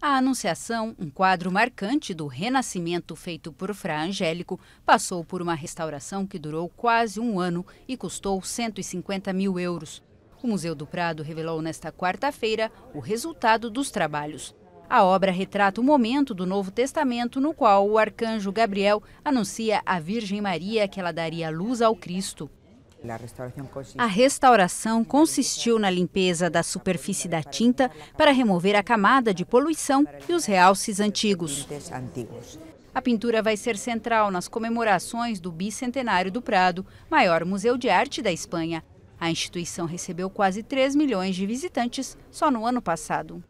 A Anunciação, um quadro marcante do renascimento feito por Fra Angélico, passou por uma restauração que durou quase um ano e custou 150 mil euros. O Museu do Prado revelou nesta quarta-feira o resultado dos trabalhos. A obra retrata o momento do Novo Testamento no qual o arcanjo Gabriel anuncia à Virgem Maria que ela daria luz ao Cristo. A restauração consistiu na limpeza da superfície da tinta para remover a camada de poluição e os realces antigos. A pintura vai ser central nas comemorações do bicentenário do Prado, maior museu de arte da Espanha. A instituição recebeu quase 3 milhões de visitantes só no ano passado.